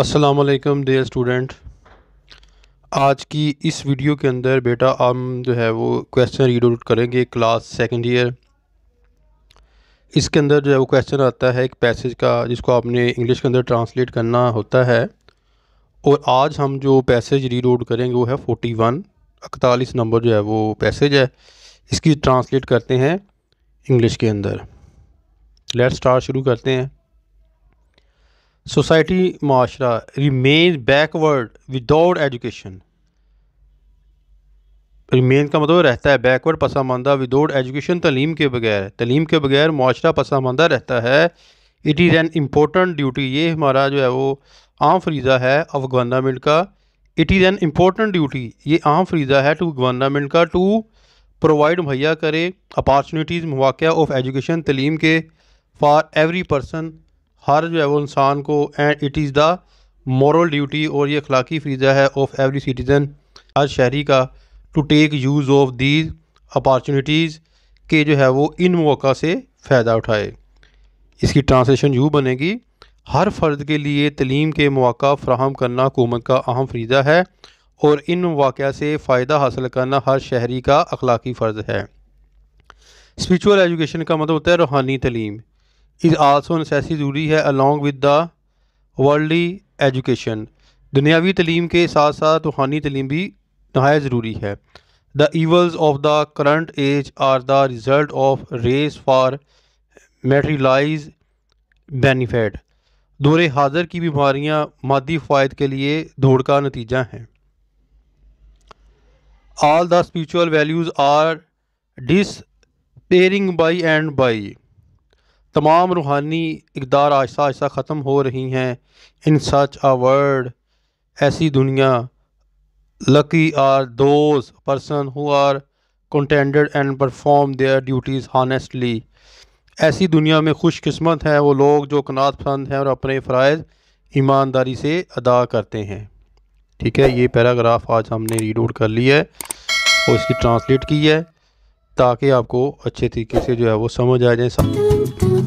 अस्सलाम वालेकुम dear student आज की इस वीडियो के अंदर बेटा हम जो है वो क्वेश्चन रीड आउट करेंगे क्लास सेकंड ईयर इसके अंदर जो है वो क्वेश्चन आता है एक पैसेज का जिसको आपने इंग्लिश के अंदर ट्रांसलेट करना होता है और आज हम जो पैसेज रीड आउट करेंगे वो है फोर्टी वन इकतालीस नंबर जो है वो पैसेज है इसकी ट्रांसलेट करते हैं इंग्लिश के अंदर लेट स्टार्ट शुरू करते हैं सोसाइटी माशरा remain backward without education remain का मतलब रहता है बैकवर्ड पसामानदा विदाउट एजुकेशन तलीम के बगैर तलीम के बगैर माशरा पसामानदा रहता है it is an important duty ये हमारा जो है वो आम फरीज़ा है ऑफ गवर्नामेंट का it is an important duty ये आम फरीज़ा है टू गवर्नामेंट का टू प्रोवाइड मुहैया करे अपॉर्चुनिटीज़ मौक़ ऑफ एजुकेशन तलीम के फॉर एवरी पर्सन हर जो है वो इंसान को and it is the moral duty और ये अखलाकी फरीजा है ऑफ एवरी सिटीज़न हर शहरी का to take use of these opportunities के जो है वो इन मौका से फ़ायदा उठाए इसकी ट्रांसलेशन यूँ बनेगी हर फ़र्द के लिए तलीम के मौका फ्राहम करना हुकूमत का अहम फरीजा है और इन वाक़ से फ़ायदा हासिल करना हर शहरी का अखलाकी फ़र्ज़ है स्परिचुअल एजुकेशन का मतलब होता है रूहानी तलीम इज़ आल्सो नेसेसरी ज़रूरी है along with the worldly education दुनियावी तलीम के साथ साथ रूहानी तलीम भी नहायत ज़रूरी है the evils of the current age are the result of race for materialise benefit दौरे हाजिर की बीमारियाँ मादी फ़ायद के लिए दौड़ का नतीजा हैं the spiritual values are disappearing by and by तमाम रूहानी इकदार आहिस्ता आहिस्ता ख़त्म हो रही हैं इन सच आ वर्ड ऐसी दुनिया lucky are those person who are contented and perform their duties honestly ऐसी दुनिया में खुशकस्मत हैं वो लोग जो कनात पसंद हैं और अपने फ़रज़ ईमानदारी से अदा करते हैं ठीक है ये पैराग्राफ आज हमने रीड आउट कर लिया है और इसकी ट्रांसलेट की है ताकि आपको अच्छे तरीके से जो है वो समझ आ जाए